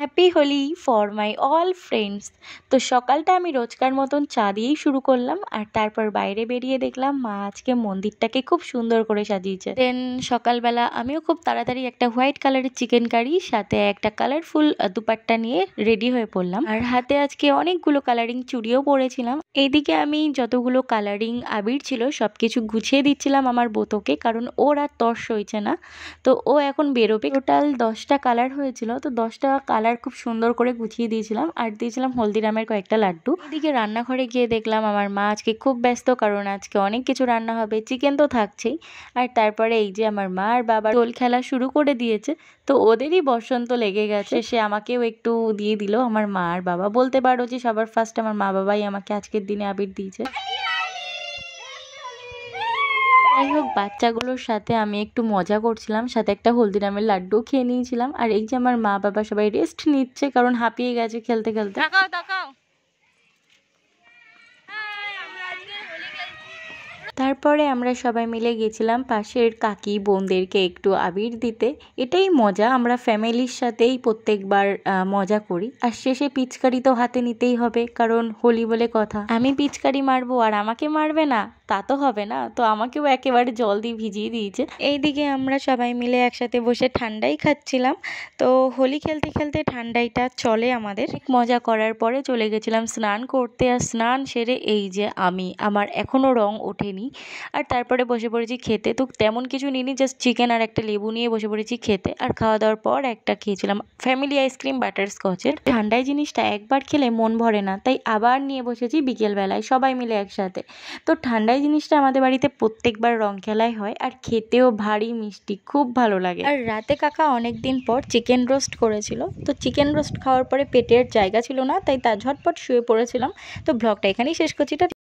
happy Holi for my all friends তো সকালটা আমি রোজকার মতন চা দিয়েই শুরু করলাম আর তারপর বাইরে বেরিয়ে দেখলাম মা আজকে মন্দিরটাকে খুব সুন্দর করে সাজিয়েছে দেন সকালবেলা আমিও খুব তাড়াতাড়ি একটা হোয়াইট কালারের চিকেন কারি সাথে একটা কালারফুল দুপাট্টা নিয়ে রেডি হয়ে পড়লাম আর হাতে আজকে অনেকগুলো কালারিং চুড়িও পরেছিলাম এইদিকে আমি যতগুলো কালারিং আবির ছিল সব কিছু গুছিয়ে দিচ্ছিলাম আমার বোতকে কারণ ওর আর তর্স হয়েছে না তো ও এখন বেরোবে টোটাল দশটা কালার হয়েছিল তো দশটা কালার কালার খুব সুন্দর করে গুছিয়ে দিয়েছিলাম আর দিয়েছিলাম হলদিরামের কয়েকটা লাড্ডু এদিকে রান্নাঘরে গিয়ে দেখলাম আমার মা আজকে খুব ব্যস্ত কারণ আজকে অনেক কিছু রান্না হবে চিকেন তো থাকছেই আর তারপরে এই যে আমার মা আর বাবার দোল খেলা শুরু করে দিয়েছে তো ওদেরই বসন্ত লেগে গেছে সে আমাকেও একটু দিয়ে দিল আমার মা আর বাবা বলতে পারো যে সবার ফার্স্ট আমার মা বাবাই আমাকে আজকের দিনে আবির দিয়েছে যাই হোক বাচ্চাগুলোর সাথে আমি একটু মজা করছিলাম সাথে একটা হলদিরামের লাড্ডু খেয়ে নিয়েছিলাম আর এই যে আমার মা বাবা সবাই রেস্ট নিচ্ছে কারণ হাঁপিয়ে গেছে খেলতে খেলতে তারপরে আমরা সবাই মিলে গেছিলাম পাশের কাকি বোনদেরকে একটু আবির দিতে এটাই মজা আমরা ফ্যামিলির সাথেই প্রত্যেকবার মজা করি আর শেষে পিচকারি তো হাতে নিতেই হবে কারণ হোলি বলে কথা আমি পিচকারি মারবো আর আমাকে মারবে না তা তো হবে না তো আমাকেও একেবারে জল দিয়ে ভিজিয়ে দিয়েছে এইদিকে আমরা সবাই মিলে একসাথে বসে ঠান্ডাই খাচ্ছিলাম তো হোলি খেলতে খেলতে ঠান্ডাইটা চলে আমাদের মজা করার পরে চলে গেছিলাম স্নান করতে আর স্নান সেরে এই যে আমি আমার এখনও রং ওঠেনি আর তারপরে বসে পড়েছি খেতে তো তেমন কিছু নিইনি জাস্ট চিকেন আর একটা লেবু নিয়ে বসে পড়েছি খেতে আর খাওয়া দাওয়ার পর একটা খেয়েছিলাম ফ্যামিলি আইসক্রিম বাটার স্কচের ঠান্ডাই জিনিসটা একবার খেলে মন ভরে না তাই আবার নিয়ে বসেছি বিকেলবেলায় সবাই মিলে একসাথে তো ঠান্ডায় এই জিনিসটা আমাদের বাড়িতে প্রত্যেকবার রং খেলায় হয় আর খেতেও ভারী মিষ্টি খুব ভালো লাগে আর রাতে কাকা অনেক দিন পর চিকেন রোস্ট করেছিল তো চিকেন রোস্ট খাওয়ার পরে পেটের জায়গা ছিল না তাই তা ঝটপট শুয়ে পড়েছিলাম তো ব্লগটা এখানেই শেষ করছি